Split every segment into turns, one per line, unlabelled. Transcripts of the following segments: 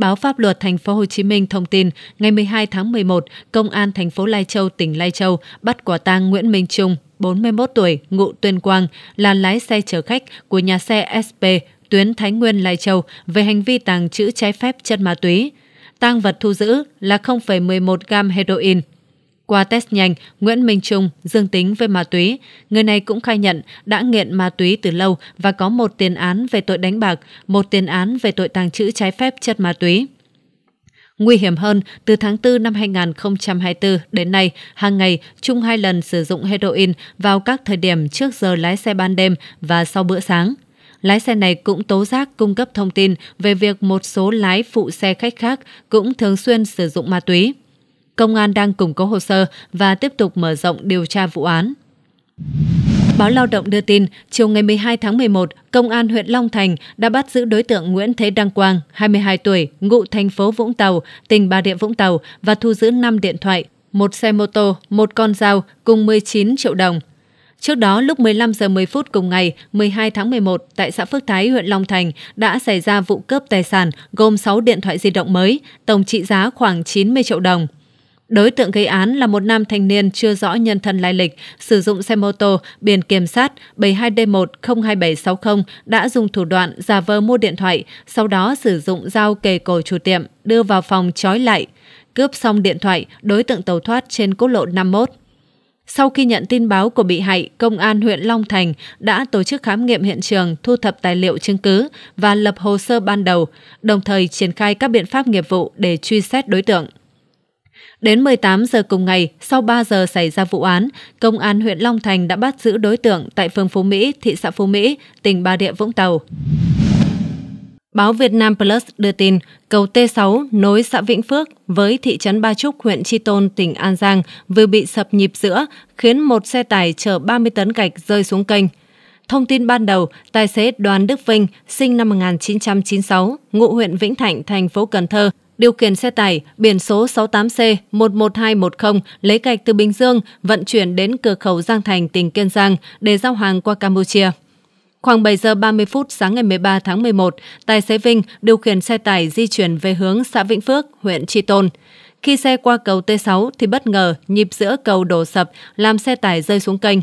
Báo Pháp luật Thành phố Hồ Chí Minh thông tin, ngày 12 tháng 11, Công an thành phố Lai Châu, tỉnh Lai Châu bắt quả tang Nguyễn Minh Trung, 41 tuổi, ngụ Tuyên Quang, là lái xe chở khách của nhà xe SP tuyến Thái Nguyên Lai Châu về hành vi tàng trữ trái phép chất ma túy. Tang vật thu giữ là 0,11 gam heroin, qua test nhanh, Nguyễn Minh Trung dương tính với ma túy. Người này cũng khai nhận đã nghiện ma túy từ lâu và có một tiền án về tội đánh bạc, một tiền án về tội tàng trữ trái phép chất ma túy. Nguy hiểm hơn, từ tháng 4 năm 2024 đến nay, hàng ngày Trung hai lần sử dụng heroin vào các thời điểm trước giờ lái xe ban đêm và sau bữa sáng. Lái xe này cũng tố giác cung cấp thông tin về việc một số lái phụ xe khách khác cũng thường xuyên sử dụng ma túy công an đang củng cố hồ sơ và tiếp tục mở rộng điều tra vụ án. Báo Lao động đưa tin, chiều ngày 12 tháng 11, Công an huyện Long Thành đã bắt giữ đối tượng Nguyễn Thế Đăng Quang, 22 tuổi, ngụ thành phố Vũng Tàu, tỉnh Bà Rịa Vũng Tàu và thu giữ 5 điện thoại, một xe mô tô, một con dao cùng 19 triệu đồng. Trước đó, lúc 15 giờ 10 phút cùng ngày, 12 tháng 11, tại xã Phước Thái, huyện Long Thành, đã xảy ra vụ cướp tài sản gồm 6 điện thoại di động mới, tổng trị giá khoảng 90 triệu đồng. Đối tượng gây án là một nam thanh niên chưa rõ nhân thân lai lịch, sử dụng xe mô tô biển kiểm soát 72D102760 đã dùng thủ đoạn giả vờ mua điện thoại, sau đó sử dụng dao kề cổ chủ tiệm, đưa vào phòng trói lại. Cướp xong điện thoại, đối tượng tàu thoát trên quốc lộ 51. Sau khi nhận tin báo của bị hại, Công an huyện Long Thành đã tổ chức khám nghiệm hiện trường, thu thập tài liệu chứng cứ và lập hồ sơ ban đầu, đồng thời triển khai các biện pháp nghiệp vụ để truy xét đối tượng. Đến 18 giờ cùng ngày, sau 3 giờ xảy ra vụ án, Công an huyện Long Thành đã bắt giữ đối tượng tại phường Phú Mỹ, thị xã Phú Mỹ, tỉnh Bà Rịa Vũng Tàu. Báo Việt Nam Plus đưa tin, cầu T6 nối xã Vĩnh Phước với thị trấn Ba Trúc, huyện Tri Tôn, tỉnh An Giang vừa bị sập nhịp giữa, khiến một xe tải chở 30 tấn gạch rơi xuống kênh. Thông tin ban đầu, tài xế Đoàn Đức Vinh, sinh năm 1996, ngụ huyện Vĩnh Thạnh, thành phố Cần Thơ, điều khiển xe tải biển số 68C11210 lấy gạch từ Bình Dương vận chuyển đến cửa khẩu Giang Thành, tỉnh Kiên Giang để giao hàng qua Campuchia. Khoảng 7 giờ 30 phút sáng ngày 13 tháng 11, tài xế Vinh điều khiển xe tải di chuyển về hướng xã Vĩnh Phước, huyện Tri Tôn. Khi xe qua cầu T6 thì bất ngờ nhịp giữa cầu đổ sập làm xe tải rơi xuống kênh.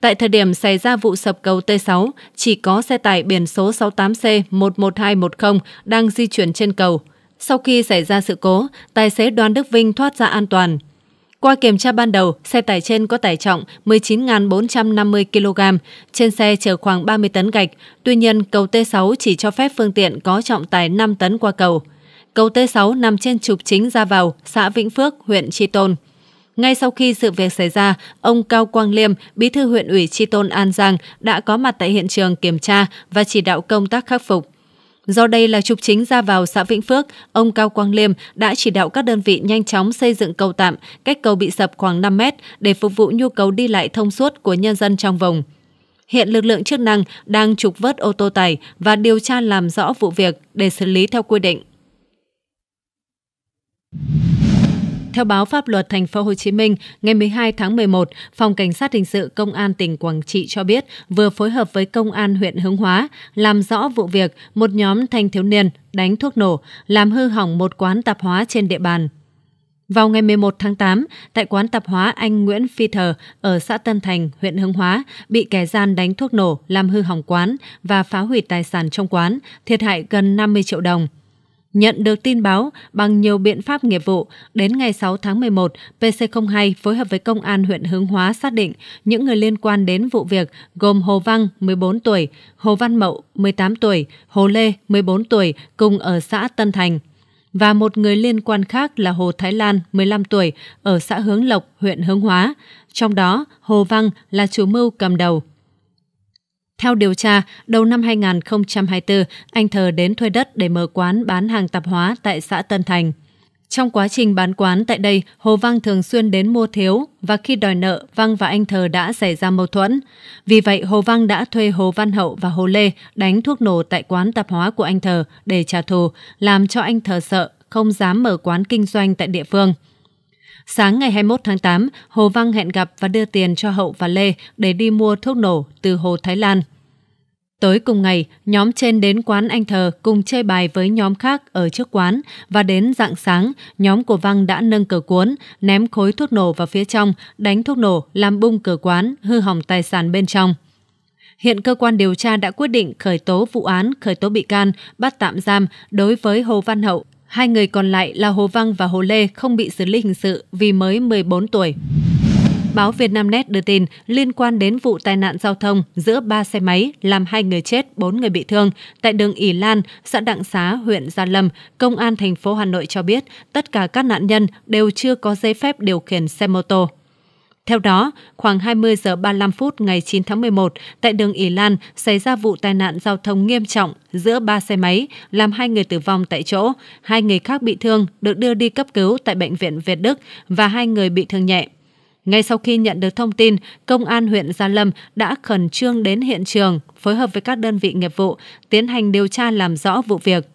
Tại thời điểm xảy ra vụ sập cầu T6, chỉ có xe tải biển số 68C11210 đang di chuyển trên cầu – sau khi xảy ra sự cố, tài xế Đoàn Đức Vinh thoát ra an toàn. Qua kiểm tra ban đầu, xe tải trên có tải trọng 19.450 kg, trên xe chở khoảng 30 tấn gạch. Tuy nhiên, cầu T6 chỉ cho phép phương tiện có trọng tải 5 tấn qua cầu. Cầu T6 nằm trên trục chính ra vào xã Vĩnh Phước, huyện Tri Tôn. Ngay sau khi sự việc xảy ra, ông Cao Quang Liêm, bí thư huyện ủy Tri Tôn An Giang đã có mặt tại hiện trường kiểm tra và chỉ đạo công tác khắc phục. Do đây là trục chính ra vào xã Vĩnh Phước, ông Cao Quang Liêm đã chỉ đạo các đơn vị nhanh chóng xây dựng cầu tạm, cách cầu bị sập khoảng 5 mét để phục vụ nhu cầu đi lại thông suốt của nhân dân trong vùng. Hiện lực lượng chức năng đang trục vớt ô tô tải và điều tra làm rõ vụ việc để xử lý theo quy định. Theo báo Pháp luật Thành phố Hồ Chí Minh, ngày 12 tháng 11, Phòng Cảnh sát hình sự Công an tỉnh Quảng Trị cho biết vừa phối hợp với Công an huyện Hưng Hóa làm rõ vụ việc một nhóm thanh thiếu niên đánh thuốc nổ làm hư hỏng một quán tạp hóa trên địa bàn. Vào ngày 11 tháng 8, tại quán tạp hóa anh Nguyễn Phi Thờ ở xã Tân Thành, huyện Hưng Hóa, bị kẻ gian đánh thuốc nổ làm hư hỏng quán và phá hủy tài sản trong quán, thiệt hại gần 50 triệu đồng. Nhận được tin báo, bằng nhiều biện pháp nghiệp vụ, đến ngày 6 tháng 11, PC02 phối hợp với Công an huyện Hướng Hóa xác định những người liên quan đến vụ việc gồm Hồ Văn, 14 tuổi, Hồ Văn Mậu, 18 tuổi, Hồ Lê, 14 tuổi, cùng ở xã Tân Thành và một người liên quan khác là Hồ Thái Lan, 15 tuổi, ở xã Hướng Lộc, huyện Hướng Hóa. Trong đó, Hồ Văn là chủ mưu cầm đầu. Theo điều tra, đầu năm 2024, anh Thờ đến thuê đất để mở quán bán hàng tạp hóa tại xã Tân Thành. Trong quá trình bán quán tại đây, Hồ Vang thường xuyên đến mua thiếu và khi đòi nợ, Vang và anh Thờ đã xảy ra mâu thuẫn. Vì vậy, Hồ Vang đã thuê Hồ Văn Hậu và Hồ Lê đánh thuốc nổ tại quán tạp hóa của anh Thờ để trả thù, làm cho anh Thờ sợ, không dám mở quán kinh doanh tại địa phương. Sáng ngày 21 tháng 8, Hồ Văn hẹn gặp và đưa tiền cho Hậu và Lê để đi mua thuốc nổ từ Hồ Thái Lan. Tối cùng ngày, nhóm trên đến quán anh thờ cùng chơi bài với nhóm khác ở trước quán và đến dạng sáng, nhóm của Văn đã nâng cửa cuốn, ném khối thuốc nổ vào phía trong, đánh thuốc nổ làm bung cửa quán, hư hỏng tài sản bên trong. Hiện cơ quan điều tra đã quyết định khởi tố vụ án, khởi tố bị can, bắt tạm giam đối với Hồ Văn Hậu Hai người còn lại là Hồ văng và Hồ Lê không bị xử lý hình sự vì mới 14 tuổi. Báo Vietnamnet đưa tin liên quan đến vụ tai nạn giao thông giữa ba xe máy làm hai người chết, bốn người bị thương tại đường Ỷ Lan, xã Đặng Xá, huyện Gia Lâm, công an thành phố Hà Nội cho biết tất cả các nạn nhân đều chưa có giấy phép điều khiển xe mô tô. Theo đó, khoảng 20 giờ 35 phút ngày 9 tháng 11, tại đường Ý Lan xảy ra vụ tai nạn giao thông nghiêm trọng giữa ba xe máy, làm hai người tử vong tại chỗ, hai người khác bị thương được đưa đi cấp cứu tại bệnh viện Việt Đức và hai người bị thương nhẹ. Ngay sau khi nhận được thông tin, Công an huyện Gia Lâm đã khẩn trương đến hiện trường, phối hợp với các đơn vị nghiệp vụ, tiến hành điều tra làm rõ vụ việc.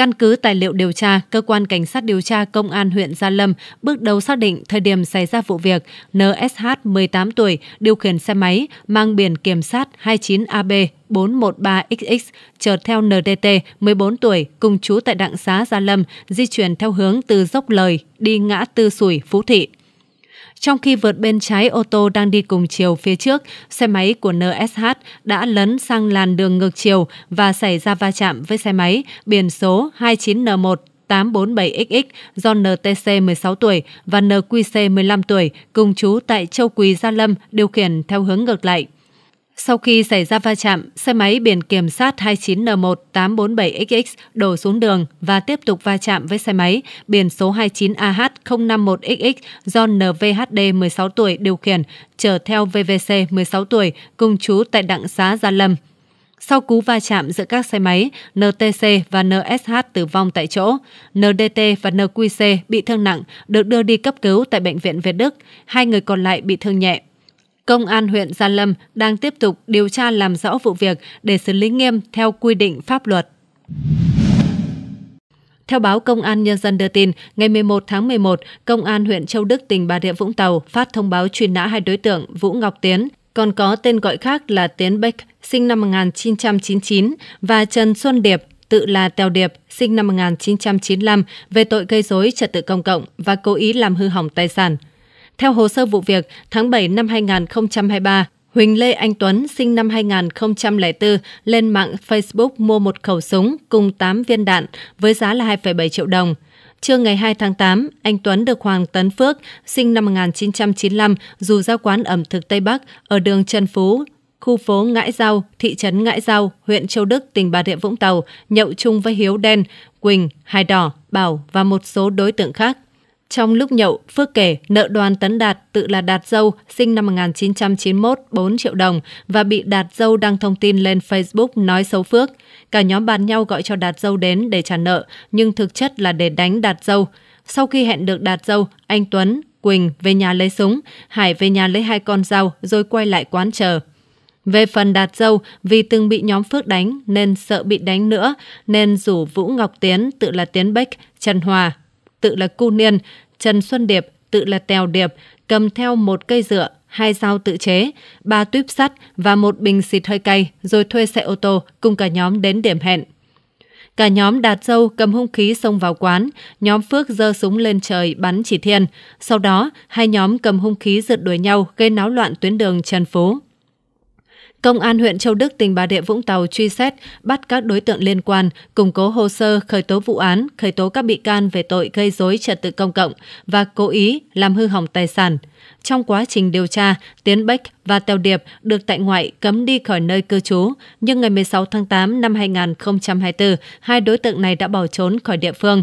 Căn cứ tài liệu điều tra, cơ quan cảnh sát điều tra công an huyện Gia Lâm bước đầu xác định thời điểm xảy ra vụ việc, NSH 18 tuổi điều khiển xe máy mang biển kiểm sát 29AB 413XX chở theo NDT 14 tuổi cùng chú tại đặng xá Gia Lâm di chuyển theo hướng từ dốc lời đi ngã tư sủi Phú Thị trong khi vượt bên trái ô tô đang đi cùng chiều phía trước, xe máy của NSH đã lấn sang làn đường ngược chiều và xảy ra va chạm với xe máy biển số 29N1 847XX do NTC 16 tuổi và NQC 15 tuổi cùng chú tại Châu Quỳ Gia Lâm điều khiển theo hướng ngược lại. Sau khi xảy ra va chạm, xe máy biển kiểm sát 29N1847XX đổ xuống đường và tiếp tục va chạm với xe máy biển số 29AH051XX do NVHD 16 tuổi điều khiển, chở theo VVC 16 tuổi, cùng chú tại đặng xá Gia Lâm. Sau cú va chạm giữa các xe máy, NTC và NSH tử vong tại chỗ, NDT và NQC bị thương nặng được đưa đi cấp cứu tại Bệnh viện Việt Đức, hai người còn lại bị thương nhẹ. Công an huyện Gia Lâm đang tiếp tục điều tra làm rõ vụ việc để xử lý nghiêm theo quy định pháp luật. Theo báo Công an Nhân dân đưa tin, ngày 11 tháng 11, Công an huyện Châu Đức, tỉnh Bà Rịa Vũng Tàu phát thông báo truy nã hai đối tượng Vũ Ngọc Tiến, còn có tên gọi khác là Tiến Bách, sinh năm 1999, và Trần Xuân Điệp, tự là Tèo Điệp, sinh năm 1995, về tội gây dối trật tự công cộng và cố ý làm hư hỏng tài sản – theo hồ sơ vụ việc, tháng 7 năm 2023, Huỳnh Lê Anh Tuấn sinh năm 2004 lên mạng Facebook mua một khẩu súng cùng 8 viên đạn với giá là 2,7 triệu đồng. Trưa ngày 2 tháng 8, anh Tuấn được Hoàng Tấn Phước, sinh năm 1995, dù ra quán ẩm thực Tây Bắc ở đường Trần Phú, khu phố Ngãi Giao, thị trấn Ngãi Giao, huyện Châu Đức, tỉnh Bà Rịa Vũng Tàu, nhậu chung với Hiếu Đen, Quỳnh, Hải Đỏ, Bảo và một số đối tượng khác. Trong lúc nhậu, Phước kể nợ đoàn Tấn Đạt tự là Đạt Dâu, sinh năm 1991, 4 triệu đồng và bị Đạt Dâu đăng thông tin lên Facebook nói xấu Phước. Cả nhóm bàn nhau gọi cho Đạt Dâu đến để trả nợ, nhưng thực chất là để đánh Đạt Dâu. Sau khi hẹn được Đạt Dâu, anh Tuấn, Quỳnh về nhà lấy súng, Hải về nhà lấy hai con dao rồi quay lại quán chờ. Về phần Đạt Dâu, vì từng bị nhóm Phước đánh nên sợ bị đánh nữa, nên rủ Vũ Ngọc Tiến, tự là Tiến Bách, Trần Hòa, tự là cu niên, Trần Xuân Điệp, tự là tèo điệp, cầm theo một cây dựa, hai dao tự chế, ba tuyếp sắt và một bình xịt hơi cay, rồi thuê xe ô tô cùng cả nhóm đến điểm hẹn. Cả nhóm đạt dâu cầm hung khí xông vào quán, nhóm Phước giơ súng lên trời bắn chỉ thiên. Sau đó, hai nhóm cầm hung khí rượt đuổi nhau gây náo loạn tuyến đường Trần Phú. Công an huyện Châu Đức, tỉnh Bà Rịa Vũng Tàu truy xét, bắt các đối tượng liên quan, củng cố hồ sơ khởi tố vụ án, khởi tố các bị can về tội gây dối trật tự công cộng và cố ý làm hư hỏng tài sản. Trong quá trình điều tra, Tiến Bách và Tèo Điệp được tại ngoại cấm đi khỏi nơi cư trú, nhưng ngày 16 tháng 8 năm 2024, hai đối tượng này đã bỏ trốn khỏi địa phương.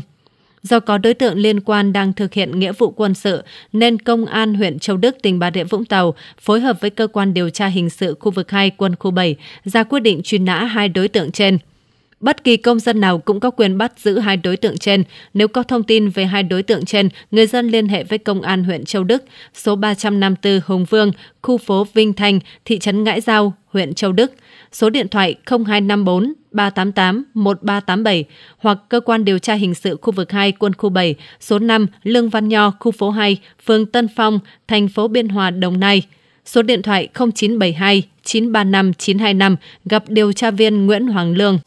Do có đối tượng liên quan đang thực hiện nghĩa vụ quân sự, nên Công an huyện Châu Đức, tỉnh Bà Rịa Vũng Tàu phối hợp với Cơ quan Điều tra Hình sự khu vực 2 quân khu 7 ra quyết định truy nã hai đối tượng trên. Bất kỳ công dân nào cũng có quyền bắt giữ hai đối tượng trên. Nếu có thông tin về hai đối tượng trên, người dân liên hệ với Công an huyện Châu Đức, số 354 Hùng Vương, khu phố Vinh Thành, thị trấn Ngãi Giao, huyện Châu Đức – số điện thoại 0254 388 1387 hoặc cơ quan điều tra hình sự khu vực 2 quân khu 7, số 5 Lương Văn Nho, khu phố 2, phường Tân Phong, thành phố Biên Hòa, Đồng Nai. Số điện thoại 0972 935 925 gặp điều tra viên Nguyễn Hoàng Lương.